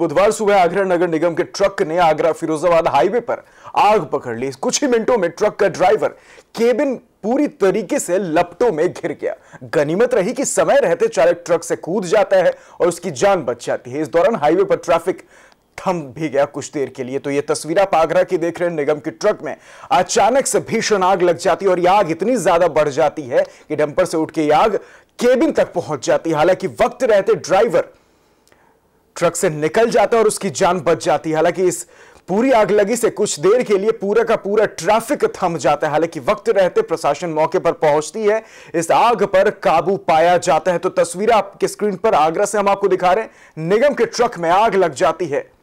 बुधवार सुबह आगरा नगर निगम के ट्रक ने आगरा फिरोजाबाद हाईवे पर आग पकड़ ली कुछ ही मिनटों में ट्रक का ड्राइवर केबिन पूरी तरीके से लपटों में घिर गया गनीमत रही कि समय रहते चालक ट्रक से कूद जाता है और उसकी जान बच जाती है इस दौरान हाईवे पर ट्रैफिक थम भी गया कुछ देर के लिए तो यह तस्वीर आप आगरा की देख रहे हैं निगम की ट्रक में अचानक से भीषण आग लग जाती है और आग इतनी ज्यादा बढ़ जाती है कि डंपर से उठ के आग केबिन तक पहुंच जाती है हालांकि वक्त रहते ड्राइवर ट्रक से निकल जाता है और उसकी जान बच जाती है हालांकि इस पूरी आग लगी से कुछ देर के लिए पूरा का पूरा ट्रैफिक थम जाता है हालांकि वक्त रहते प्रशासन मौके पर पहुंचती है इस आग पर काबू पाया जाता है तो तस्वीरें आपके स्क्रीन पर आगरा से हम आपको दिखा रहे हैं निगम के ट्रक में आग लग जाती है